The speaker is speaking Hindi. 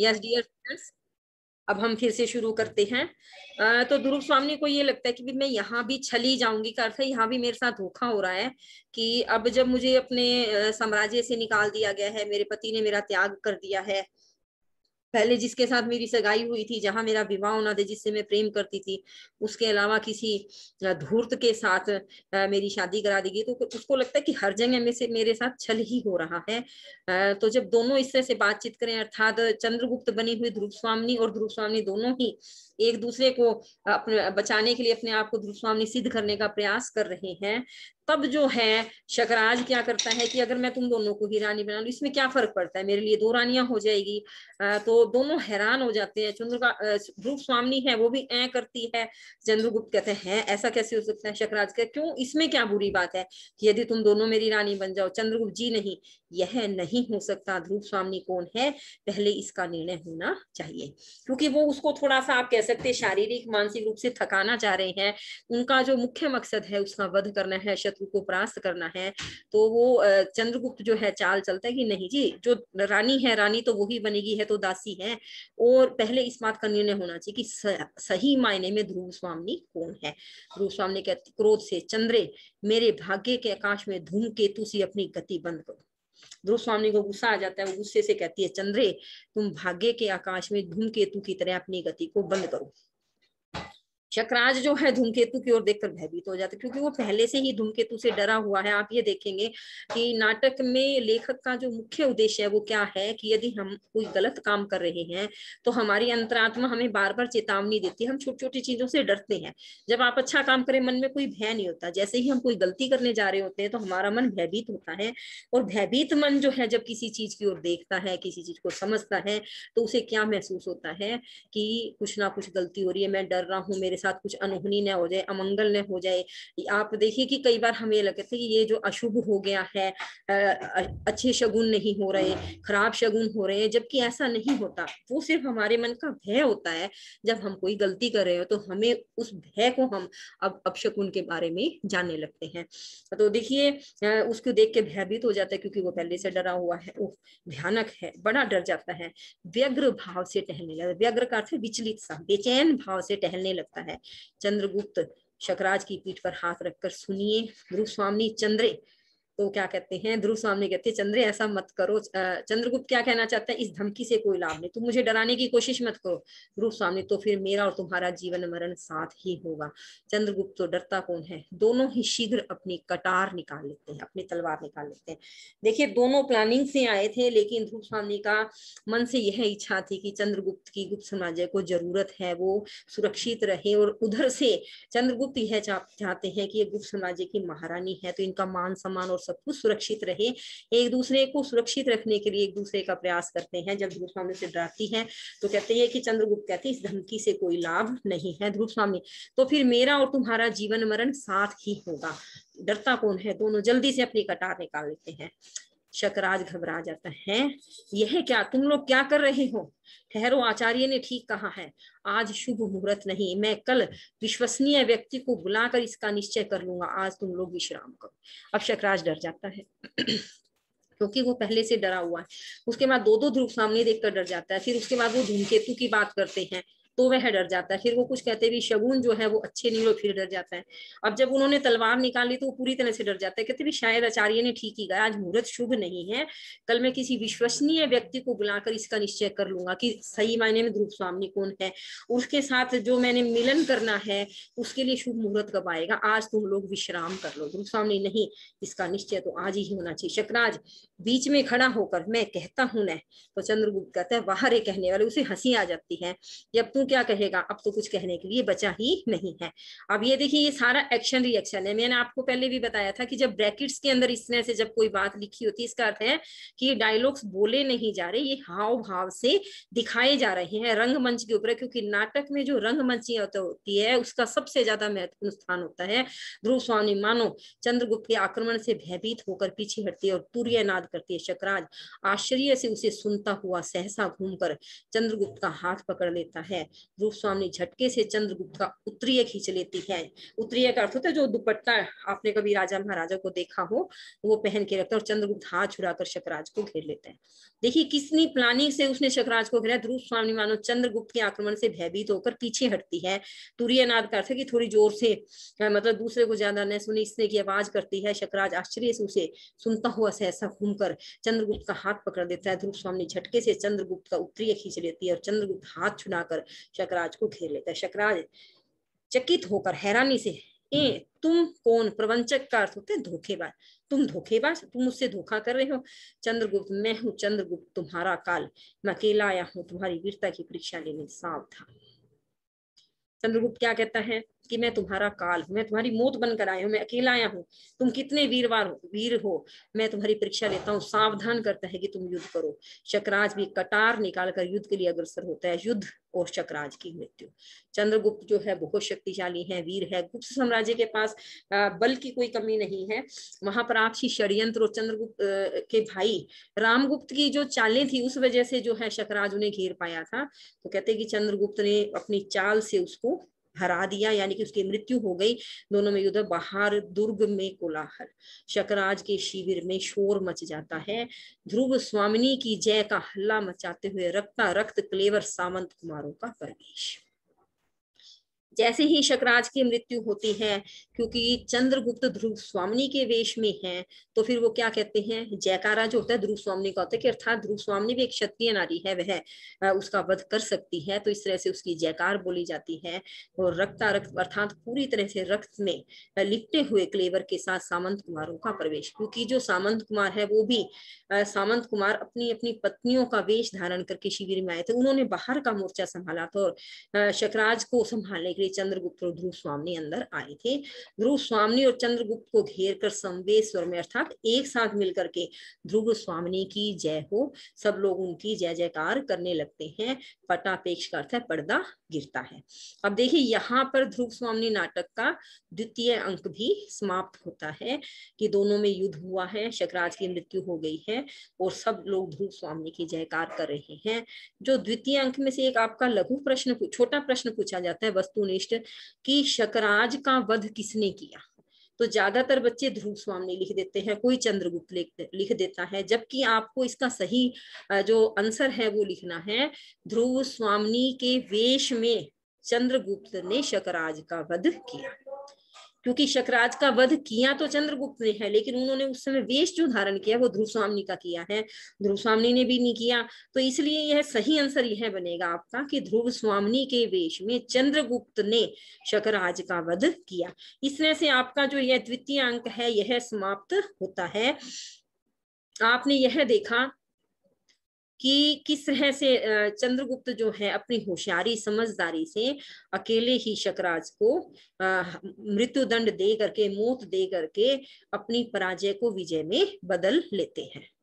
यस डियर फ्रेंड्स अब हम फिर से शुरू करते हैं आ, तो ध्रुव स्वामी को ये लगता है कि भी मैं यहाँ भी छली जाऊंगी का अर्थ है यहाँ भी मेरे साथ धोखा हो रहा है कि अब जब मुझे अपने साम्राज्य से निकाल दिया गया है मेरे पति ने मेरा त्याग कर दिया है पहले जिसके साथ मेरी सगाई हुई थी जहां मेरा विवाह होना था जिससे मैं प्रेम करती थी उसके अलावा किसी धूर्त के साथ मेरी शादी करा दी गई तो उसको लगता है कि हर जगह में से मेरे साथ छल ही हो रहा है तो जब दोनों इस तरह से बातचीत करें अर्थात चंद्रगुप्त बनी हुई ध्रुव स्वामी और ध्रुव स्वामी दोनों ही एक दूसरे को अपने बचाने के लिए अपने आप को ध्रुव स्वामी सिद्ध करने का प्रयास कर रहे हैं तब जो है शकराज क्या करता है कि अगर मैं तुम दोनों को ही रानी बना लू इसमें क्या फर्क पड़ता है मेरे लिए दो रानियां हो जाएगी तो दोनों हैरान हो जाते हैं चंद्र का ध्रुप स्वामी है वो भी ऐ करती है चंद्रगुप्त कहते हैं ऐसा कैसे हो सकता है शकराज कहते क्यों इसमें क्या बुरी बात है कि यदि तुम दोनों मेरी रानी बन जाओ चंद्रगुप्त जी नहीं यह नहीं हो सकता ध्रुव स्वामी कौन है पहले इसका निर्णय होना चाहिए क्योंकि वो उसको थोड़ा सा आप कह सकते शारीरिक मानसिक रूप से थकाना चाह रहे हैं उनका जो मुख्य मकसद है उसका वध करना है शत्रु को परास्त करना है तो वो चंद्रगुप्त जो है चाल चलता है कि नहीं जी जो रानी है रानी तो वही बनेगी है तो दासी है और पहले इस बात का निर्णय होना चाहिए कि सही मायने में ध्रुव स्वामी कौन है ध्रुव स्वामी कहते क्रोध से चंद्रे मेरे भाग्य के आकाश में धूम केतु तुसी अपनी गति बंद करो ध्रुव स्वामी को गुस्सा आ जाता है वो गुस्से से कहती है चंद्रे तुम भाग्य के आकाश में धूमकेतु की तरह अपनी गति को बंद करो शकराज जो है धूमकेतु की ओर देखकर भयभीत हो जाते क्योंकि वो पहले से ही धूमकेतु से डरा हुआ है आप ये देखेंगे कि नाटक में लेखक का जो मुख्य उद्देश्य है वो क्या है कि यदि हम कोई गलत काम कर रहे हैं तो हमारी अंतरात्मा हमें बार बार चेतावनी देती है हम छोटी छोटी चीजों से डरते हैं जब आप अच्छा काम करें मन में कोई भय नहीं होता जैसे ही हम कोई गलती करने जा रहे होते हैं तो हमारा मन भयभीत होता है और भयभीत मन जो है जब किसी चीज की ओर देखता है किसी चीज को समझता है तो उसे क्या महसूस होता है कि कुछ ना कुछ गलती हो रही है मैं डर रहा हूँ मेरे साथ कुछ अनहोनी न हो जाए अमंगल न हो जाए आप देखिए कि कई बार हमें लगता है कि ये जो अशुभ हो गया है अच्छे शगुन नहीं हो रहे खराब शगुन हो रहे हैं जबकि ऐसा नहीं होता वो सिर्फ हमारे मन का भय होता है जब हम कोई गलती कर रहे हो तो हमें उस भय को हम अब अपशकुन के बारे में जानने लगते हैं तो देखिए उसको देख के भयभीत हो जाता है क्योंकि वो पहले से डरा हुआ है उफ भयानक है बड़ा डर जाता है व्यग्र भाव से टहलने लगता है व्यग्र का अर्थ विचलित सा बेचैन भाव से टहलने लगता है है चंद्रगुप्त शकराज की पीठ पर हाथ रखकर सुनिए गुरु स्वामी चंद्रे तो क्या कहते हैं ध्रुव स्वामी कहते हैं चंद्र ऐसा मत करो चंद्रगुप्त क्या कहना चाहते हैं इस धमकी से कोई लाभ नहीं तुम मुझे डराने की कोशिश मत करो ध्रुव स्वामी तो फिर मेरा और तुम्हारा जीवन मरण साथ ही होगा चंद्रगुप्त तो डरता कौन है दोनों ही शीघ्र अपनी कटार निकाल लेते हैं अपनी तलवार निकाल लेते हैं देखिये दोनों प्लानिंग से आए थे लेकिन ध्रुव स्वामी का मन से यह इच्छा थी कि चंद्रगुप्त की गुप्त समाजय को जरूरत है वो सुरक्षित रहे और उधर से चंद्रगुप्त यह चाहते हैं कि ये गुप्त समाजय की महारानी है तो इनका मान सम्मान और सब कुछ सुरक्षित रहे एक दूसरे को सुरक्षित रखने के लिए एक दूसरे का प्रयास करते हैं जब ध्रुव स्वामी से डराती है तो कहते हैं कि चंद्रगुप्त कहते हैं इस धमकी से कोई लाभ नहीं है ध्रुव स्वामी तो फिर मेरा और तुम्हारा जीवन मरण साथ ही होगा डरता कौन है दोनों जल्दी से अपनी कटार निकाल लेते हैं शकराज घबरा जाता है यह क्या तुम लोग क्या कर रहे हो ठहरो आचार्य ने ठीक कहा है आज शुभ मुहूर्त नहीं मैं कल विश्वसनीय व्यक्ति को बुलाकर इसका निश्चय कर लूंगा आज तुम लोग विश्राम करो अब शकराज डर जाता है क्योंकि वो पहले से डरा हुआ है उसके बाद दो दो ध्रुव सामने देखकर डर जाता है फिर उसके बाद वो धूमकेतु की बात करते हैं तो वह डर जाता है फिर वो कुछ कहते भी शगुन जो है वो अच्छे नहीं हो फिर डर जाता है अब जब उन्होंने तलवार निकाली तो वो पूरी तरह से डर जाता है कहते भी शायद आचार्य ने ठीक ही कहा आज मुहूर्त शुभ नहीं है कल मैं किसी विश्वसनीय व्यक्ति को बुलाकर इसका निश्चय कर लूंगा कि सही मायने में ध्रुव स्वामी कौन है उसके साथ जो मैंने मिलन करना है उसके लिए शुभ मुहूर्त कब आएगा आज तुम लोग विश्राम कर लो ध्रुव स्वामी नहीं इसका निश्चय तो आज ही होना चाहिए शकराज बीच में खड़ा होकर मैं कहता हूं न तो चंद्रगुप्त कहता है बाहर कहने वाले उसे हंसी आ जाती है जब तू क्या कहेगा अब तो कुछ कहने के लिए बचा ही नहीं है अब ये देखिए ये सारा एक्शन रिएक्शन है मैंने आपको पहले भी बताया था कि जब ब्रैकेट्स के अंदर इस तरह से जब कोई बात लिखी होती है इसका अर्थ है कि ये डायलॉग्स बोले नहीं जा रहे ये हाव भाव से दिखाए जा रहे हैं रंगमंच के ऊपर क्योंकि नाटक में जो रंगमंच तो होती है उसका सबसे ज्यादा महत्वपूर्ण स्थान होता है ध्रुव स्वामी मानो चंद्रगुप्त के आक्रमण से भयभीत होकर पीछे हटती है और नाद करती है शकराज आश्चर्य से उसे सुनता हुआ सहसा घूमकर चंद्रगुप्त का हाथ पकड़ लेता है रूप स्वामी झटके से चंद्रगुप्त का उत्तरीय खींच लेती है उत्तरीय का अर्थ होता है जो दुपट्टा आपने कभी राजा महाराजा को देखा हो वो पहन के रखता है और चंद्रगुप्त हाथ छुड़ाकर शकराज को घेर लेते हैं देखिए किसनी प्लानिंग से उसने शकराज को घेरा ध्रुव स्वामी मानो चंद्रगुप्त के आक्रमण से भयभीत होकर पीछे हटती है नाद का अर्थ है कि थोड़ी जोर से मतलब दूसरे को ज्यादा न सुनी इसने की आवाज करती है शकराज आश्चर्य से उसे सुनता हुआ सहसा घूमकर चंद्रगुप्त का हाथ पकड़ देता है ध्रुव स्वामी झटके से चंद्रगुप्त का उत्तरीय खींच लेती है और चंद्रगुप्त हाथ छुड़ाकर शकराज को घेर लेता है शकराज चकित होकर हैरानी से ए तुम कौन प्रवंचक का अर्थ होते धोखेबाज तुम धोखेबाज तुम मुझसे धोखा कर रहे हो चंद्रगुप्त मैं हूँ चंद्रगुप्त तुम्हारा काल मैं अकेला आया हूँ तुम्हारी वीरता की परीक्षा लेने सावधान चंद्रगुप्त क्या कहता है कि मैं तुम्हारा काल हूं मैं तुम्हारी मौत बनकर आया हूँ मैं अकेला आया हूं तुम कितने वीरवार हो वीर हो मैं तुम्हारी परीक्षा लेता हूँ सावधान करता है कि तुम युद्ध करो शकराज भी कटार निकालकर युद्ध के लिए अग्रसर होता है युद्ध और शकराज की मृत्यु चंद्रगुप्त जो है बहुत शक्तिशाली है वीर है गुप्त साम्राज्य के पास बल की कोई कमी नहीं है वहां पर आपसी षड्यंत्र और चंद्रगुप्त के भाई रामगुप्त की जो चालें थी उस वजह से जो है शकराज उन्हें घेर पाया था तो कहते कि चंद्रगुप्त ने अपनी चाल से उसको हरा दिया यानी कि उसकी मृत्यु हो गई दोनों में युद्ध बाहर दुर्ग में कोलाहल शकराज के शिविर में शोर मच जाता है ध्रुव स्वामिनी की जय का हल्ला मचाते हुए रक्ता रक्त क्लेवर सामंत कुमारों का परवेश जैसे ही शकराज की मृत्यु होती है क्योंकि चंद्रगुप्त ध्रुव स्वामी के वेश में है तो फिर वो क्या कहते हैं जयकारा जो होता है ध्रुव स्वामी का होता है कि अर्थात ध्रुव स्वामी भी एक क्षत्रिय नारी है वह उसका वध कर सकती है तो इस तरह से उसकी जयकार बोली जाती है और रक्तारक्त अर्थात पूरी तरह से रक्त में लिपटे हुए क्लेवर के साथ सामंत कुमारों का प्रवेश क्योंकि जो सामंत कुमार है वो भी सामंत कुमार अपनी अपनी पत्नियों का वेश धारण करके शिविर में आए थे उन्होंने बाहर का मोर्चा संभाला था और शकराज को संभालने के लिए चंद्रगुप्त और ध्रुव स्वामी अंदर आए थे ध्रुव स्वामी और चंद्रगुप्त को घेर कर संवेद स्वर में अर्थात एक साथ मिलकर के ध्रुव स्वामी की जय हो सब लोग उनकी जय जयकार करने लगते हैं पटापेक्ष का अर्थ है पर्दा गिरता है अब देखिए यहाँ पर ध्रुव स्वामी नाटक का द्वितीय अंक भी समाप्त होता है कि दोनों में युद्ध हुआ है शकराज की मृत्यु हो गई है और सब लोग ध्रुव स्वामी की जयकार कर रहे हैं जो द्वितीय अंक में से एक आपका लघु प्रश्न छोटा प्रश्न पूछा जाता है वस्तु सर्कुलेट कि शकराज का वध किसने किया तो ज्यादातर बच्चे ध्रुव स्वामी लिख देते हैं कोई चंद्रगुप्त लिख देता है जबकि आपको इसका सही जो आंसर है वो लिखना है ध्रुव स्वामी के वेश में चंद्रगुप्त ने शकराज का वध किया क्योंकि शकराज का वध किया तो चंद्रगुप्त ने है लेकिन उन्होंने उस समय वेश जो धारण किया वो ध्रुव स्वामी का किया है ध्रुव स्वामी ने भी नहीं किया तो इसलिए यह सही आंसर यह बनेगा आपका कि ध्रुव स्वामी के वेश में चंद्रगुप्त ने शकराज का वध किया इस तरह से आपका जो यह द्वितीय अंक है यह समाप्त होता है आपने यह देखा कि किस तरह से चंद्रगुप्त जो है अपनी होशियारी समझदारी से अकेले ही शकराज को मृत्यु दंड दे करके मौत दे करके अपनी पराजय को विजय में बदल लेते हैं